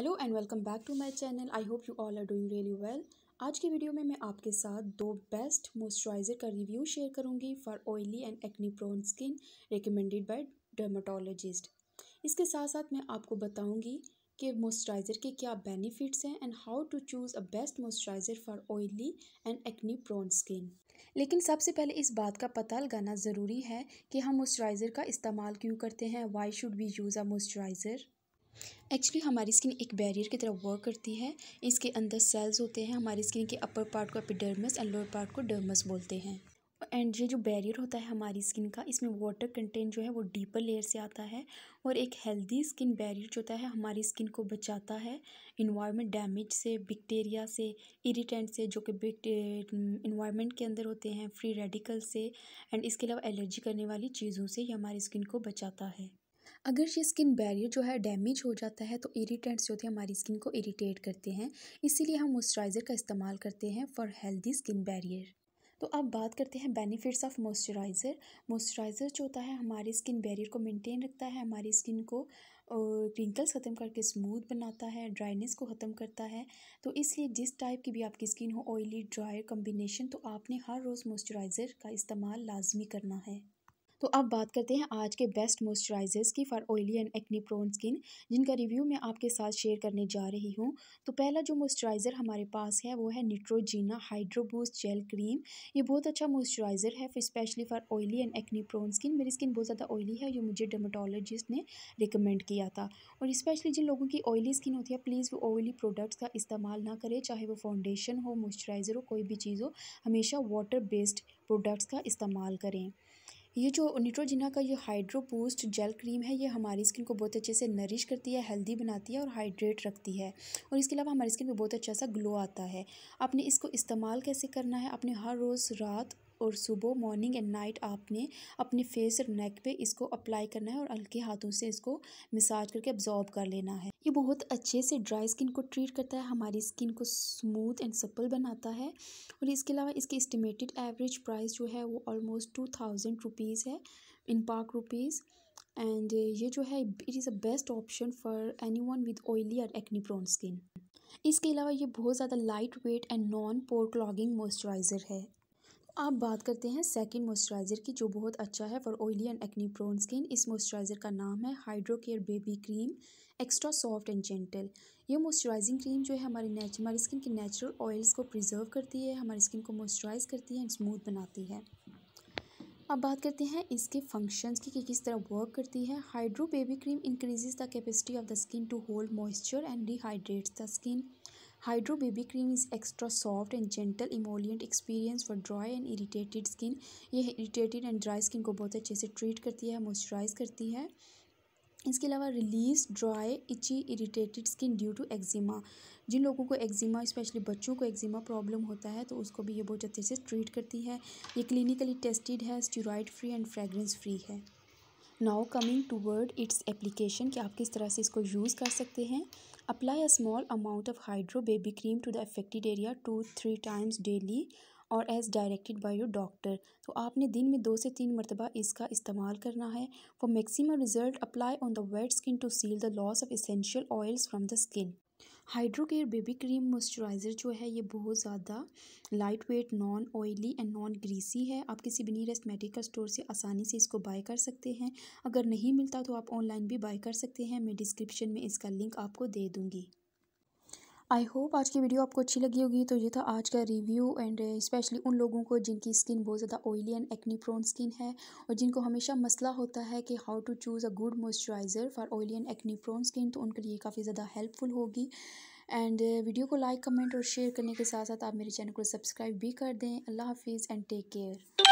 hello and welcome back to my channel I hope you all are doing really well आज की video में मैं आपके साथ दो बेस्ट मॉइस्चराइज़र का रिव्यू शेयर करूंगी for oily and acne prone skin recommended by dermatologist इसके साथ साथ मैं आपको बताऊंगी कि मॉइस्चराइज़र के क्या बेनिफिट्स हैं and how to choose a best moisturiser for oily and acne prone skin लेकिन सबसे पहले इस बात का पता लगाना ज़रूरी है कि हम मॉइस्चराइज़र का इस्तेमाल क्यों करते हैं why should we use a moisturiser actually हमारी स्किन एक बैरियर की तरह वर्क करती है इसके अंदर सेल्स होते हैं हमारी स्किन के अपर पार्ट को एपिडर्मस एंड लोअर पार्ट को डर्मस बोलते हैं एंड ये जो बैरियर होता है हमारी स्किन का इसमें वाटर कंटेंट जो है वो डीपर लेयर से आता है और एक हेल्दी स्किन बैरियर जो होता है हमारी स्किन को बचाता है इन्वायरमेंट डैमेज से बैक्टीरिया से इरीटेंट से जो कि इन्वायरमेंट के अंदर होते हैं फ्री रेडिकल से एंड इसके अलावा एलर्जी करने वाली चीज़ों से ये हमारी स्किन को बचाता है अगर ये स्किन बैरियर जो है डैमेज हो जाता है तो इरीटेंट्स जो थे हमारी स्किन को इरीटेट करते हैं इसीलिए हम मॉइस्चराइज़र का इस्तेमाल करते हैं फॉर हेल्दी स्किन बैरियर तो अब बात करते हैं बेनिफिट्स ऑफ मॉइस्चराइज़र मॉइस्चराइज़र जो होता है हमारी स्किन बैरियर को मेंटेन रखता है हमारी स्किन को रिंकल्स ख़त्म करके स्मूथ बनाता है ड्राइनेस को ख़त्म करता है तो इसलिए जिस टाइप की भी आपकी स्किन हो ऑयली ड्राई कम्बिनेशन तो आपने हर रोज़ मॉइस्चराइज़र का इस्तेमाल लाजमी करना है तो अब बात करते हैं आज के बेस्ट मॉइस्चराइजर्स की for oily and acne prone skin जिनका रिव्यू मैं आपके साथ शेयर करने जा रही हूँ तो पहला जो मॉइस्चराइज़र हमारे पास है वो है निट्रोजीना हाइड्रोबूस्ट जेल क्रीम ये बहुत अच्छा मॉइस्चराइज़र है specially for oily and acne prone skin मेरी स्किन बहुत ज़्यादा ऑयली है जो मुझे डर्माटोलॉजिस्ट ने रिकमेंड किया था और स्पेशली जिन लोगों की ऑयली स्किन होती है प्लीज़ वो ऑयली प्रोडक्ट्स का इस्तेमाल ना करें चाहे वो फाउंडेशन हो मॉइस्चराइज़र हो कोई भी चीज़ हो हमेशा वाटर बेस्ड प्रोडक्ट्स का इस्तेमाल करें ये जो निट्रोजिना का ये हाइड्रो बूस्ट जेल क्रीम है ये हमारी स्किन को बहुत अच्छे से नरिश करती है हेल्दी बनाती है और हाइड्रेट रखती है और इसके अलावा हमारी स्किन पे बहुत अच्छा सा ग्लो आता है आपने इसको इस्तेमाल कैसे करना है अपने हर रोज़ रात और सुबह मॉर्निंग एंड नाइट आपने अपने फेस और नेक पे इसको अप्लाई करना है और हल्के हाथों से इसको मिसाज करके अब्जॉर्ब कर लेना है ये बहुत अच्छे से ड्राई स्किन को ट्रीट करता है हमारी स्किन को स्मूथ एंड सप्पल बनाता है और इसके अलावा इसकी इस्टीमेटेड एवरेज प्राइस जो है वो ऑलमोस्ट टू थाउजेंड रुपीज़ है इन पाक रुपीज़ एंड ये जो है it is a best option for anyone with oily और एक्नी प्रोन स्किन इसके अलावा ये बहुत ज़्यादा lightweight and non pore clogging moisturiser है अब बात करते हैं सेकंड मॉइस्चराइज़र की जो बहुत अच्छा है for oily and acne prone skin इस मॉइस्चराइज़र का नाम है hydro care baby cream extra soft and gentle ये मॉइस्चराइजिंग क्रीम जो है हमारी नेच हमारी स्किन की नेचुरल ऑयल्स को प्रिजर्व करती है हमारी स्किन को मॉइस्चराइज करती है एंड स्मूथ बनाती है अब बात करते हैं इसके फंक्शंस की कि किस तरह वर्क करती है hydro baby cream increases the capacity of the skin to hold moisture and dehydrates the skin hydro baby cream is extra soft and gentle emollient experience for dry and irritated skin ये irritated and dry skin को बहुत अच्छे से treat करती है moisturise करती है इसके अलावा relieves dry itchy irritated skin due to eczema जिन लोगों को एक्जिमा स्पेशली बच्चों को एक्जिमा प्रॉब्लम होता है तो उसको भी ये बहुत अच्छे से ट्रीट करती है ये क्लिनिकली टेस्टेड है steroid free and fragrance free है now coming to word it's application कि आप किस तरह से इसको यूज़ कर सकते हैं apply a small amount of hydro baby cream to the affected area two three times daily और as directed by your doctor तो आपने दिन में दो से तीन मरतबा इसका इस्तेमाल करना है for maximum result apply on the wet skin to seal the loss of essential oils from the skin hydro care baby cream moisturiser जो है ये बहुत ज़्यादा lightweight non oily and non greasy है आप किसी भी नीरेस्ट मेडिकल स्टोर से आसानी से इसको बाय कर सकते हैं अगर नहीं मिलता तो आप ऑनलाइन भी बाय कर सकते हैं मैं डिस्क्रिप्शन में इसका लिंक आपको दे दूँगी आई होप आज की वीडियो आपको अच्छी लगी होगी तो ये था आज का रिव्यू एंड स्पेशली उन लोगों को जिनकी स्किन बहुत ज़्यादा oily and acne prone skin है और जिनको हमेशा मसला होता है कि how to choose a good moisturiser for oily and acne prone skin तो उनके लिए काफ़ी ज़्यादा हेल्पफुल होगी एंड वीडियो को लाइक कमेंट और शेयर करने के साथ साथ आप मेरे चैनल को सब्सक्राइब भी कर दें अल्लाह हाफिज़ एंड टेक केयर